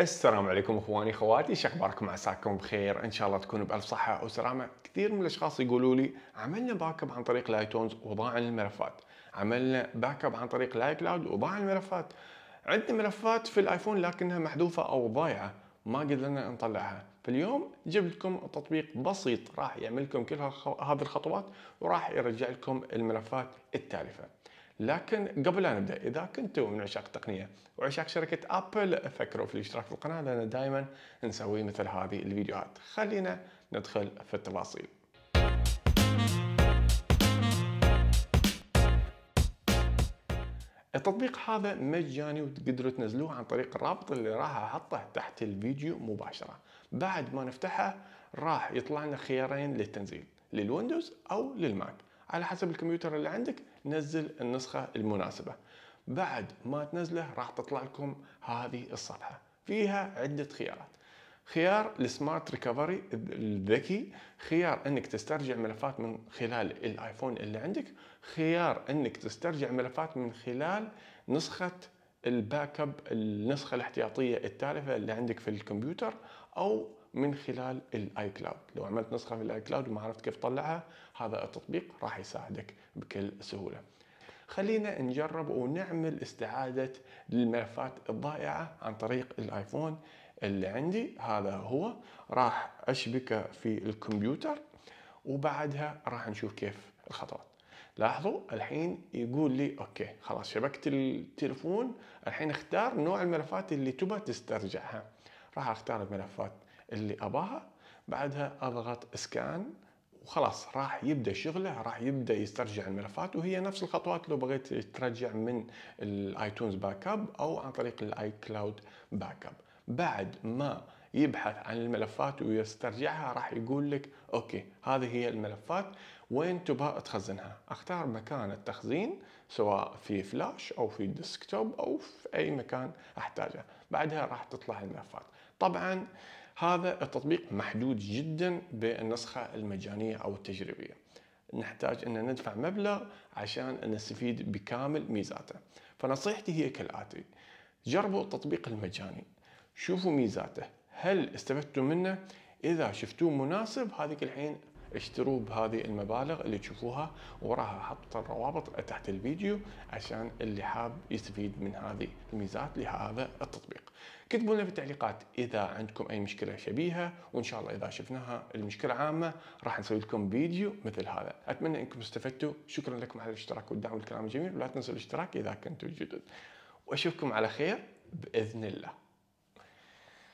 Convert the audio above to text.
السلام عليكم اخواني خواتي شخباركم عساكم بخير ان شاء الله تكونوا بالف صحه وسلامه كثير من الاشخاص يقولوا لي عملنا باك اب عن طريق لايتونز وضاع الملفات عملنا باك اب عن طريق لاي كلاود وضاع الملفات عندنا ملفات في الايفون لكنها محذوفه او ضايعه ما قدرنا نطلعها فاليوم جبت لكم تطبيق بسيط راح يعمل لكم كل هذه الخطوات وراح يرجع لكم الملفات التالفه لكن قبل أن نبدا اذا كنتم من عشاق التقنيه وعشاق شركه ابل فكروا في الاشتراك في القناه لان دائما نسوي مثل هذه الفيديوهات خلينا ندخل في التفاصيل التطبيق هذا مجاني وتقدروا تنزلوه عن طريق الرابط اللي راح احطه تحت الفيديو مباشره بعد ما نفتحه راح يطلع لنا خيارين للتنزيل للويندوز او للماك على حسب الكمبيوتر اللي عندك نزل النسخه المناسبه بعد ما تنزله راح تطلع لكم هذه الصفحه فيها عده خيارات خيار السمارت ريكفري الذكي خيار انك تسترجع ملفات من خلال الايفون اللي عندك خيار انك تسترجع ملفات من خلال نسخه الباك اب النسخه الاحتياطيه التالفه اللي عندك في الكمبيوتر او من خلال الاي كلاود لو عملت نسخه في الاي كلاود وما عرفت كيف تطلعها هذا التطبيق راح يساعدك بكل سهوله خلينا نجرب ونعمل استعادة للملفات الضائعة عن طريق الايفون اللي عندي هذا هو راح اشبكه في الكمبيوتر وبعدها راح نشوف كيف الخطوات لاحظوا الحين يقول لي اوكي خلاص شبكت التليفون الحين اختار نوع الملفات اللي تبى تسترجعها راح اختار الملفات اللي أباها بعدها أضغط اسكان وخلاص راح يبدا شغله راح يبدا يسترجع الملفات وهي نفس الخطوات لو بغيت ترجع من الايتونز باك اب او عن طريق الاي كلاود باك اب بعد ما يبحث عن الملفات ويسترجعها راح يقول لك اوكي هذه هي الملفات وين تبغى تخزنها اختار مكان التخزين سواء في فلاش او في ديسكتوب او في اي مكان احتاجه بعدها راح تطلع الملفات طبعا هذا التطبيق محدود جدا بالنسخة المجانية أو التجريبية نحتاج أن ندفع مبلغ عشان نستفيد بكامل ميزاته فنصيحتي هي كالآتي جربوا التطبيق المجاني شوفوا ميزاته هل استفدتوا منه إذا شفتوه مناسب هذيك الحين اشتروا بهذه المبالغ اللي تشوفوها وراها حط الروابط تحت الفيديو عشان اللي حاب يستفيد من هذه الميزات لهذا التطبيق كتبوا لنا في التعليقات اذا عندكم اي مشكله شبيهه وان شاء الله اذا شفناها المشكله عامه راح نسوي لكم فيديو مثل هذا اتمنى انكم استفدتوا شكرا لكم على الاشتراك والدعم والكلام الجميل ولا تنسوا الاشتراك اذا كنتم جدد واشوفكم على خير باذن الله